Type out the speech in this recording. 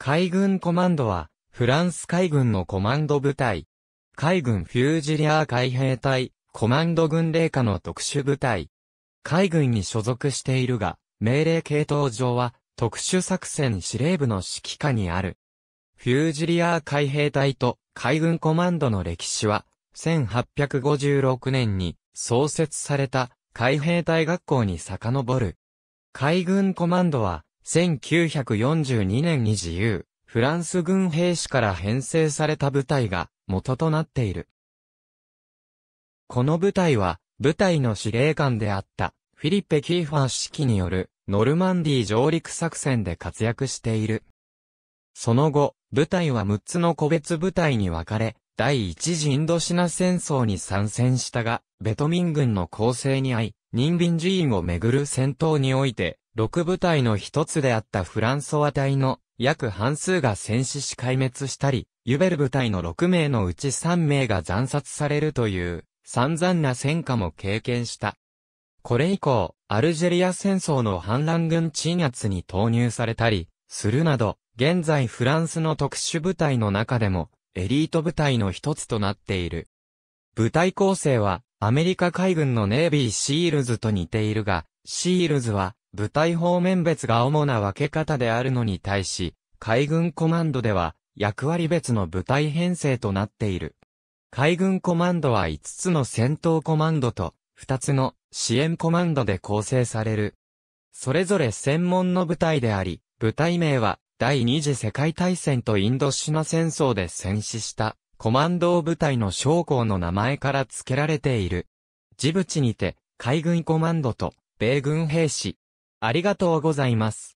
海軍コマンドは、フランス海軍のコマンド部隊。海軍フュージリアー海兵隊、コマンド軍令下の特殊部隊。海軍に所属しているが、命令系統上は、特殊作戦司令部の指揮下にある。フュージリアー海兵隊と海軍コマンドの歴史は、1856年に創設された海兵隊学校に遡る。海軍コマンドは1942年に自由、フランス軍兵士から編成された部隊が元となっている。この部隊は、部隊の司令官であった、フィリッペ・キーファー指揮による、ノルマンディ上陸作戦で活躍している。その後、部隊は6つの個別部隊に分かれ、第一次インドシナ戦争に参戦したが、ベトミン軍の攻勢に遭い、人民寺院をめぐる戦闘において、6部隊の一つであったフランソワ隊の約半数が戦死し壊滅したり、ユベル部隊の6名のうち3名が惨殺されるという散々な戦果も経験した。これ以降、アルジェリア戦争の反乱軍鎮圧に投入されたり、するなど、現在フランスの特殊部隊の中でも、エリート部隊の一つとなっている。部隊構成は、アメリカ海軍のネイビーシールズと似ているが、シールズは、部隊方面別が主な分け方であるのに対し、海軍コマンドでは役割別の部隊編成となっている。海軍コマンドは5つの戦闘コマンドと2つの支援コマンドで構成される。それぞれ専門の部隊であり、部隊名は第二次世界大戦とインドシナ戦争で戦死したコマンド部隊の将校の名前から付けられている。ジブチにて海軍コマンドと米軍兵士、ありがとうございます。